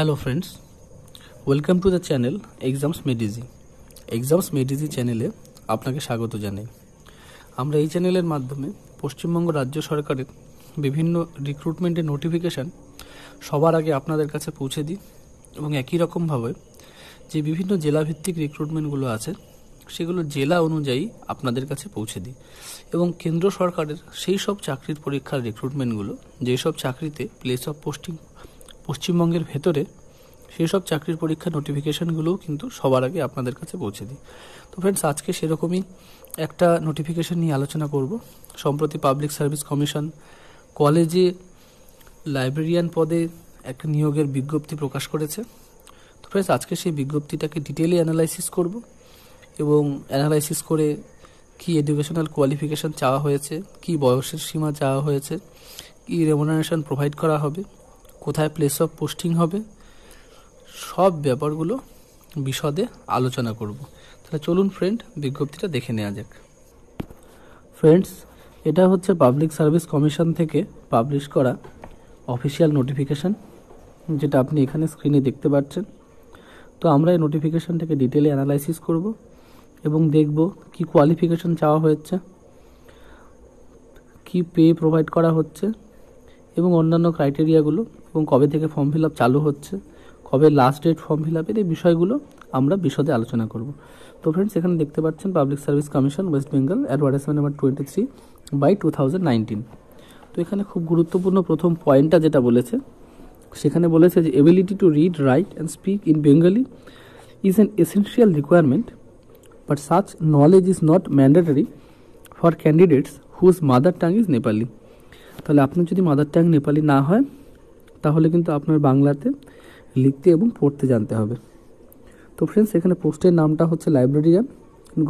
hello friends welcome to the channel exams মেডিজি exams মেডিজি চ্যানেলে আপনাকে স্বাগত জানাই আমরা এই চ্যানেলের মাধ্যমে পশ্চিমবঙ্গ রাজ্য সরকারের বিভিন্ন রিক্রুটমেন্টের নোটিফিকেশান সবার আগে আপনাদের কাছে পৌঁছে দিই এবং একই রকমভাবে যে বিভিন্ন জেলাভিত্তিক রিক্রুটমেন্টগুলো আছে সেগুলো জেলা অনুযায়ী আপনাদের কাছে পৌঁছে দিই এবং কেন্দ্র সরকারের সেই সব চাকরির পরীক্ষার রিক্রুটমেন্টগুলো যেসব চাকরিতে প্লেস অফ পোস্টিং পশ্চিমবঙ্গের ভেতরে সেসব চাকরির পরীক্ষা নোটিফিকেশানগুলোও কিন্তু সবার আগে আপনাদের কাছে পৌঁছে দিই তো ফ্রেন্ডস আজকে সেরকমই একটা নোটিফিকেশান নিয়ে আলোচনা করব সম্প্রতি পাবলিক সার্ভিস কমিশন কলেজে লাইব্রেরিয়ান পদে একটা নিয়োগের বিজ্ঞপ্তি প্রকাশ করেছে তো ফ্রেন্ডস আজকে সেই বিজ্ঞপ্তিটাকে ডিটেলে অ্যানালাইসিস করব এবং অ্যানালাইসিস করে কি এডুকেশনাল কোয়ালিফিকেশান চাওয়া হয়েছে কি বয়সের সীমা চাওয়া হয়েছে কি রেমুনারেশন প্রোভাইড করা হবে কোথায় প্লেস অফ পোস্টিং হবে সব ব্যাপারগুলো বিশদে আলোচনা করব তাহলে চলুন ফ্রেন্ড বিজ্ঞপ্তিটা দেখে নেওয়া যাক ফ্রেন্ডস এটা হচ্ছে পাবলিক সার্ভিস কমিশন থেকে পাবলিশ করা অফিসিয়াল নোটিফিকেশান যেটা আপনি এখানে স্ক্রিনে দেখতে পাচ্ছেন তো আমরা এই নোটিফিকেশানটাকে ডিটেলে অ্যানালাইসিস করব এবং দেখব কি কোয়ালিফিকেশান চাওয়া হয়েছে কি পে প্রোভাইড করা হচ্ছে এবং অন্যান্য ক্রাইটেরিয়াগুলো এবং কবে থেকে ফর্ম ফিল আপ চালু হচ্ছে কবে লাস্ট ডেট ফর্ম ফিল আপের এই বিষয়গুলো আমরা বিশদে আলোচনা করব তো ফ্রেন্ডস এখানে দেখতে পাচ্ছেন public service commission West Bengal advertisement number twenty three by two thousand nineteen তো এখানে খুব গুরুত্বপূর্ণ প্রথম পয়েন্টটা যেটা বলেছে সেখানে বলেছে যে ability to read write and speak in Bengali is an essential requirement but such knowledge is not mandatory for candidates whose mother tongue is Nepali তাহলে আপনার যদি মাদার ট্যাং নেপালি না হয় তাহলে কিন্তু আপনার বাংলাতে লিখতে এবং পড়তে জানতে হবে তো ফ্রেন্ডস এখানে পোস্টের নামটা হচ্ছে লাইব্রেরিয়ান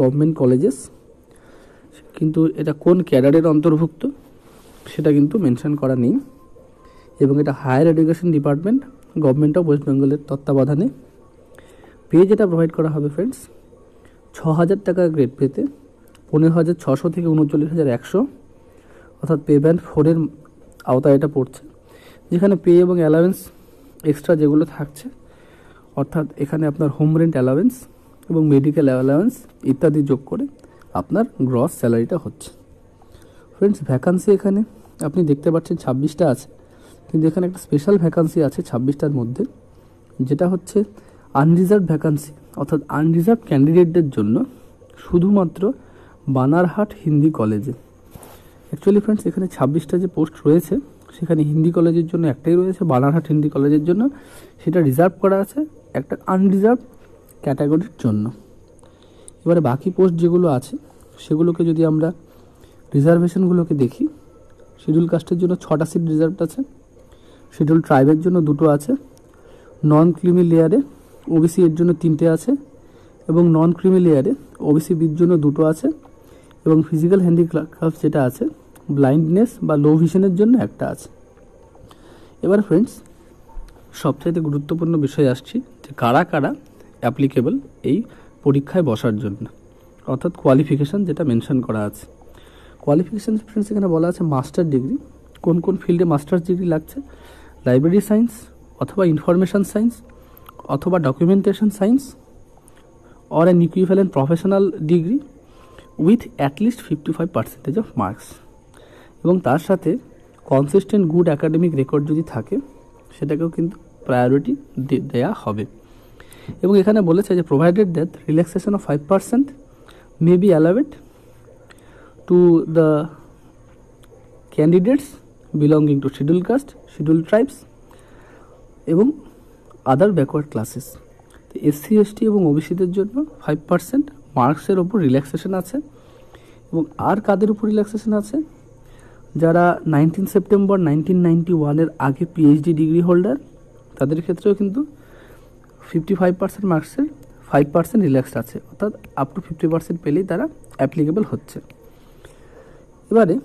গভর্নমেন্ট কলেজেস কিন্তু এটা কোন ক্যাডারের অন্তর্ভুক্ত সেটা কিন্তু মেনশন করা নেই এবং এটা higher education department government of West বেঙ্গলের তত্ত্বাবধানে পে যেটা প্রোভাইড করা হবে ফ্রেন্ডস ছ হাজার টাকা গ্রেড পেতে পনেরো হাজার ছশো থেকে উনচল্লিশ হাজার একশো অর্থাৎ পে ব্যান্ড ফোরের আওতায় এটা পড়ছে যেখানে পে এবং অ্যালাওয়েন্স এক্সট্রা যেগুলো থাকছে অর্থাৎ এখানে আপনার হোম রেন্ট অ্যালাওয়েন্স এবং মেডিকেল অ্যালাওয়েন্স ইত্যাদি যোগ করে আপনার গ্রস স্যালারিটা হচ্ছে ফ্রেন্ডস ভ্যাকান্সি এখানে আপনি দেখতে পাচ্ছেন ছাব্বিশটা আছে কিন্তু এখানে একটা স্পেশাল ভ্যাকান্সি আছে ছাব্বিশটার মধ্যে যেটা হচ্ছে আনরিজার্ভ ভ্যাকান্সি অর্থাৎ আনরিজার্ভ ক্যান্ডিডেটদের জন্য শুধুমাত্র বানারহাট হিন্দি কলেজে অ্যাকচুয়ালি ফ্রেন্ডস এখানে ছাব্বিশটা যে পোস্ট রয়েছে সেখানে হিন্দি কলেজের জন্য একটাই রয়েছে বালারহাট হিন্দি কলেজের জন্য সেটা রিজার্ভ করা আছে একটা আনরিজার্ভ ক্যাটাগরির জন্য এবারে বাকি পোস্ট যেগুলো আছে সেগুলোকে যদি আমরা রিজার্ভেশনগুলোকে দেখি শিডিউল কাস্টের জন্য ছটা সিট রিজার্ভড আছে শিডিউল ট্রাইবের জন্য দুটো আছে নন ক্রিমি লেয়ারে ওবিসি এর জন্য তিনটে আছে এবং নন ক্রিমি লেয়ারে ওবিসি বির জন্য দুটো আছে এবং ফিজিক্যাল হ্যান্ডিক্রাফট যেটা আছে ব্লাইন্ডনেস বা লো ভিশনের জন্য একটা আছে এবার ফ্রেন্ডস সবচাইতে গুরুত্বপূর্ণ বিষয় আসছি যে কারা কারা অ্যাপ্লিকেবল এই পরীক্ষায় বসার জন্য অর্থাৎ কোয়ালিফিকেশান যেটা মেনশন করা আছে কোয়ালিফিকেশান ফ্রেন্ডস এখানে বলা আছে মাস্টার ডিগ্রি কোন কোন ফিল্ডে মাস্টার্স ডিগ্রি লাগছে লাইব্রেরি সায়েন্স অথবা ইনফরমেশান সায়েন্স অথবা documentation science or an equivalent professional degree with at least fifty five percentage of marks এবং তার সাথে কনসিস্টেন্ট গুড অ্যাকাডেমিক রেকর্ড যদি থাকে সেটাকেও কিন্তু প্রায়োরিটি দেয়া হবে এবং এখানে বলেছে যে provided that relaxation of five percent may be allowed to the candidates belonging to schedule caste schedule tribes এবং আদার ব্যাকওয়ার্ড ক্লাসেস তো এসসি এসটি এবং ওবিসিদের জন্য ফাইভ পার্সেন্ট মার্কসের ওপর রিল্যাক্সেশন আছে এবং আর কাদের উপর রিল্যাক্সেশন আছে যারা নাইনটিন সেপ্টেম্বর নাইনটিন নাইনটি ওয়ানের আগে পিএইচডি ডিগ্রি হোল্ডার তাদের ক্ষেত্রেও কিন্তু ফিফটি ফাইভ পার্সেন্ট মার্কসের ফাইভ পার্সেন্ট রিল্যাক্সড আছে অর্থাৎ আপ টু ফিফটি পার্সেন্ট পেলেই তারা অ্যাপ্লিকেবল হচ্ছে এবারে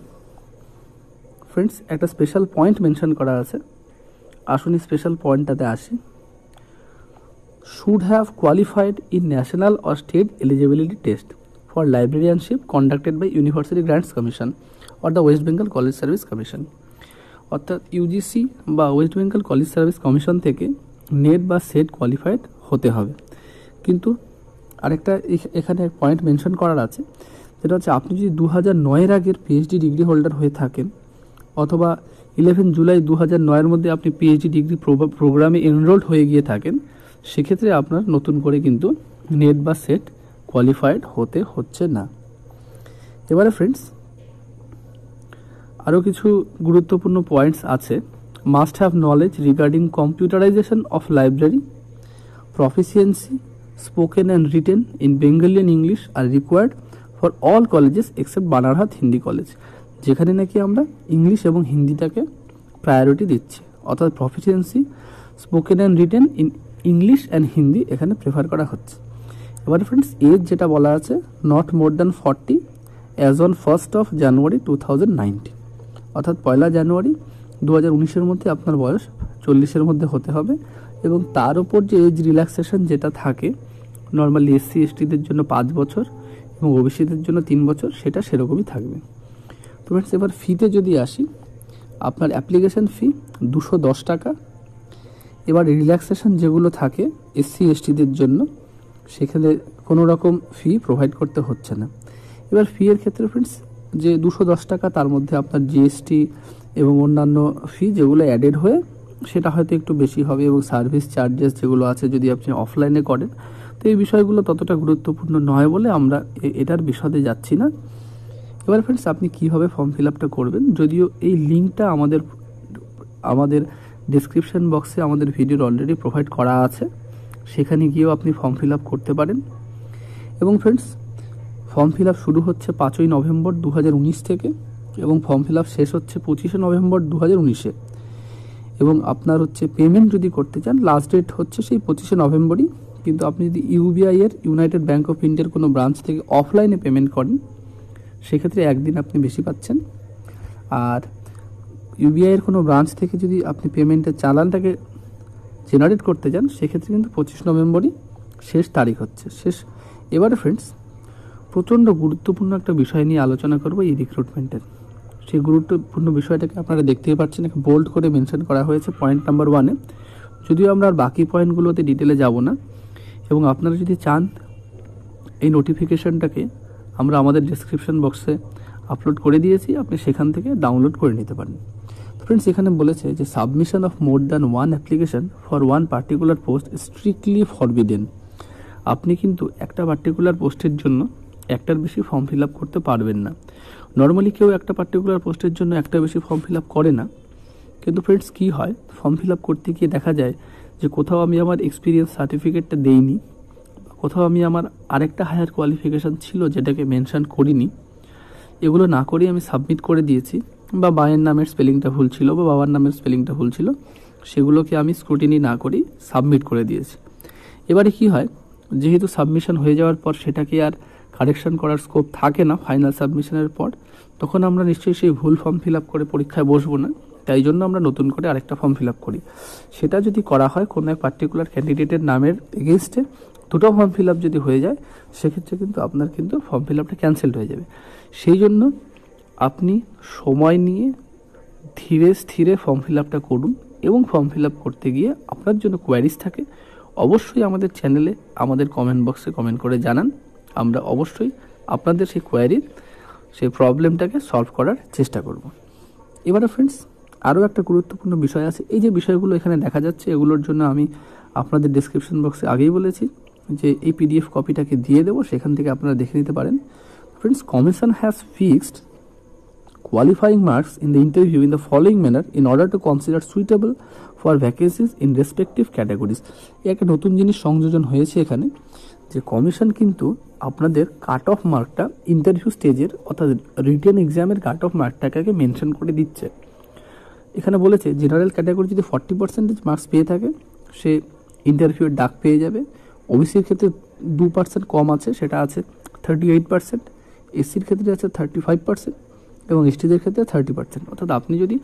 ফ্রেন্ডস একটা স্পেশাল পয়েন্ট মেনশন করা আছে আসুন স্পেশাল পয়েন্টটাতে আসি should have qualified in national or state eligibility test for librarianship conducted by University Grants Commission or the West Bengal College Service Commission অর্থাৎ ইউজিসি বা West Bengal college service commission থেকে NET বা SET qualified হতে হবে কিন্তু আরেকটা এখানে পয়েন্ট মেনশন করার আছে সেটা হচ্ছে আপনি যদি দু হাজার নয়ের আগের পিএইচডি ডিগ্রি হোল্ডার হয়ে থাকেন অথবা ইলেভেন জুলাই দু হাজার নয়ের মধ্যে আপনি পিএইচডি ডিগ্রি প্রোগ্রামে এনরোল্ড হয়ে গিয়ে থাকেন সেক্ষেত্রে আপনার নতুন করে কিন্তু নেট বা সেট কোয়ালিফাইড হতে হচ্ছে না এবারে ফ্রেন্ডস আরও কিছু গুরুত্বপূর্ণ পয়েন্টস আছে must have knowledge regarding computerization of library proficiency spoken and written in Bengali and English are required for all colleges except Banarhat Hindi college যেখানে নাকি আমরা ইংলিশ এবং হিন্দিটাকে প্রায়োরিটি দিচ্ছি অর্থাৎ proficiency spoken and written in English and Hindi এখানে প্রেফার করা হচ্ছে এবার ফ্রেন্ডস এজ যেটা বলা আছে not more than forty as on first of January two thousand অর্থাৎ পয়লা জানুয়ারি দু হাজার উনিশের মধ্যে আপনার বয়স চল্লিশের মধ্যে হতে হবে এবং তার উপর যে এজ রিল্যাক্সেশন যেটা থাকে নর্মালি এসসি এসটিদের জন্য পাঁচ বছর এবং ওবিসিদের জন্য তিন বছর সেটা সেরকমই থাকবে তো ফ্রেন্ডস এবার ফিতে যদি আসি আপনার অ্যাপ্লিকেশন ফি দুশো দশ টাকা এবার রিল্যাক্সেশন যেগুলো থাকে এসসি এসটিদের জন্য সেখানে কোনো রকম ফি প্রোভাইড করতে হচ্ছে না এবার ফি এর ক্ষেত্রে ফ্রেন্ডস যে দুশো দশ টাকা তার মধ্যে আপনার জিএসটি এবং অন্যান্য ফি যেগুলো অ্যাডেড হয়ে সেটা হয়তো একটু বেশি হবে এবং সার্ভিস চার্জেস যেগুলো আছে যদি আপনি অফলাইনে করেন তো এই বিষয়গুলো ততটা গুরুত্বপূর্ণ নয় বলে আমরা এটার বিশদে যাচ্ছি না এবার ফ্রেন্ডস আপনি কীভাবে ফর্ম ফিল আপটা করবেন যদিও এই লিঙ্কটা আমাদের আমাদের ডিসক্রিপশান বক্সে আমাদের ভিডিওর অলরেডি প্রোভাইড করা আছে সেখানে গিয়েও আপনি ফর্ম ফিল করতে পারেন এবং ফ্রেন্ডস ফর্ম ফিল শুরু হচ্ছে পাঁচই নভেম্বর দু থেকে এবং ফর্ম ফিল শেষ হচ্ছে পঁচিশে নভেম্বর দু হাজার উনিশে এবং আপনার হচ্ছে পেমেন্ট যদি করতে চান লাস্ট ডেট হচ্ছে সেই পঁচিশে নভেম্বরই কিন্তু আপনি যদি ইউবিআই এর ইউনাইটেড ব্যাঙ্ক অফ ইন্ডিয়ার কোনো ব্রাঞ্চ থেকে অফলাইনে পেমেন্ট করেন সেক্ষেত্রে একদিন আপনি বেশি পাচ্ছেন আর ইউবিআইয়ের কোনো ব্রাঞ্চ থেকে যদি আপনি পেমেন্টের চালানটাকে জেনারেট করতে যান সেক্ষেত্রে কিন্তু পঁচিশ নভেম্বরই শেষ তারিখ হচ্ছে শেষ এবারে ফ্রেন্ডস প্রচণ্ড গুরুত্বপূর্ণ একটা বিষয় নিয়ে আলোচনা করব এই রিক্রুটমেন্টের সেই গুরুত্বপূর্ণ বিষয়টাকে আপনারা দেখতেই পাচ্ছেন এখানে বোল্ড করে মেনশন করা হয়েছে পয়েন্ট নাম্বার ওয়ানে যদিও আমরা আর বাকি পয়েন্টগুলোতে ডিটেলে যাব না এবং আপনারা যদি চান এই নোটিফিকেশানটাকে আমরা আমাদের ডিসক্রিপশন বক্সে আপলোড করে দিয়েছি আপনি সেখান থেকে ডাউনলোড করে নিতে পারেন ফ্রেন্ডস এখানে বলেছে যে submission of more than one application for one particular post strictly forbidden আপনি কিন্তু একটা পার্টিকুলার পোস্টের জন্য একটার বেশি ফর্ম ফিল আপ করতে পারবেন না নর্মালি কেউ একটা পার্টিকুলার পোস্টের জন্য একটা বেশি ফর্ম ফিল আপ করে না কিন্তু ফ্রেন্ডস কী হয় ফর্ম ফিল আপ করতে গিয়ে দেখা যায় যে কোথাও আমি আমার এক্সপিরিয়েন্স সার্টিফিকেটটা দেইনি কোথাও আমি আমার আরেকটা হায়ার কোয়ালিফিকেশান ছিল যেটাকে মেনশান করিনি এগুলো না করেই আমি সাবমিট করে দিয়েছি বা মায়ের নামের স্পেলিংটা ভুল ছিল বা বাবার নামের স্পেলিংটা ভুল ছিল সেগুলোকে আমি স্ক্রুটিনি না করি সাবমিট করে দিয়েছি এবারে কি হয় যেহেতু সাবমিশন হয়ে যাওয়ার পর সেটাকে আর কারেকশন করার স্কোপ থাকে না ফাইনাল সাবমিশনের পর তখন আমরা নিশ্চয়ই সেই ভুল ফর্ম ফিল আপ করে পরীক্ষায় বসবো না তাই জন্য আমরা নতুন করে আরেকটা ফর্ম ফিল আপ করি সেটা যদি করা হয় কোনো এক পার্টিকুলার ক্যান্ডিডেটের নামের এগেনস্টে দুটো ফর্ম ফিল আপ যদি হয়ে যায় সেক্ষেত্রে কিন্তু আপনার কিন্তু ফর্ম ফিল আপটা ক্যান্সেল হয়ে যাবে সেই জন্য আপনি সময় নিয়ে ধীরে স্থিরে ফর্ম ফিল আপটা করুন এবং ফর্ম ফিল আপ করতে গিয়ে আপনার জন্য কোয়ারিজ থাকে অবশ্যই আমাদের চ্যানেলে আমাদের কমেন্ট বক্সে কমেন্ট করে জানান আমরা অবশ্যই আপনাদের সেই কোয়ারির সেই প্রবলেমটাকে সলভ করার চেষ্টা করব এবারে ফ্রেন্ডস আরও একটা গুরুত্বপূর্ণ বিষয় আছে এই যে বিষয়গুলো এখানে দেখা যাচ্ছে এগুলোর জন্য আমি আপনাদের ডিসক্রিপশন বক্সে আগেই বলেছি যে এই পিডিএফ কপিটাকে দিয়ে দেবো সেখান থেকে আপনারা দেখে নিতে পারেন friends commission has fixed qualifying marks in the interview in the following manner in order to consider suitable for vacancies in respective categories একটা নতুন জিনিস সংযোজন হয়েছে এখানে যে কমিশন কিন্তু আপনাদের কাট অফ মার্কটা ইন্টারভিউ স্টেজের অর্থাৎ রিটেন এক্সামের কাট অফ মার্কটাকে মেনশন করে দিচ্ছে এখানে বলেছে জেনারেল ক্যাটাগরি যদি ফর্টি পার্সেন্টেজ মার্কস পেয়ে থাকে সে ইন্টারভিউয়ের ডাক পেয়ে যাবে ওবিসির ক্ষেত্রে দু পার্সেন্ট কম আছে সেটা আছে থার্টি এইট পার্সেন্ট এসির ক্ষেত্রে আছে থার্টি ফাইভ পার্সেন্ট এবং এসটিদের ক্ষেত্রে থার্টি পার্সেন্ট অর্থাৎ আপনি যদি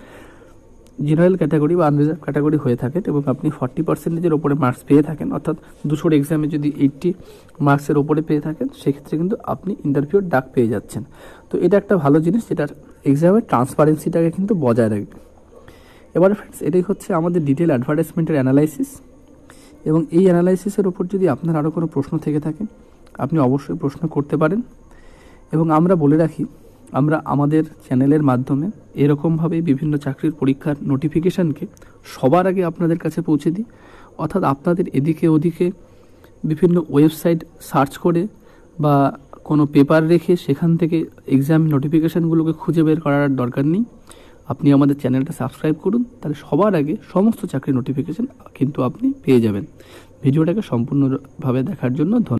জেনারেল ক্যাটাগরি বা আনরিজার্ভ ক্যাটাগরি হয়ে থাকেন এবং আপনি ফর্টি পার্সেন্টেজের ওপরে মার্কস পেয়ে থাকেন অর্থাৎ দুশোর এক্সামে যদি এইটটি মার্কসের ওপরে পেয়ে থাকেন সেক্ষেত্রে কিন্তু আপনি ইন্টারভিউর ডাক পেয়ে যাচ্ছেন তো এটা একটা ভালো জিনিস যেটার এক্সামের ট্রান্সপারেন্সিটাকে কিন্তু বজায় রাখবে এবারে ফ্রেন্ডস এটাই হচ্ছে আমাদের ডিটেল অ্যাডভার্টাইজমেন্টের অ্যানালাইসিস এবং এই অ্যানালাইসিসের ওপর যদি আপনার আরও কোনো প্রশ্ন থেকে থাকে আপনি অবশ্যই প্রশ্ন করতে পারেন এবং আমরা বলে রাখি আমরা আমাদের চ্যানেলের মাধ্যমে এরকমভাবে বিভিন্ন চাকরির পরীক্ষার নোটিফিকেশানকে সবার আগে আপনাদের কাছে পৌঁছে দিই অর্থাৎ আপনাদের এদিকে ওদিকে বিভিন্ন ওয়েবসাইট সার্চ করে বা কোনো পেপার রেখে সেখান থেকে এক্সাম নোটিফিকেশানগুলোকে খুঁজে বের করার দরকার নেই আপনি আমাদের চ্যানেলটা সাবস্ক্রাইব করুন তাহলে সবার আগে সমস্ত চাকরির নোটিফিকেশান কিন্তু আপনি পেয়ে যাবেন ভিডিওটাকে সম্পূর্ণভাবে দেখার জন্য ধন্যবাদ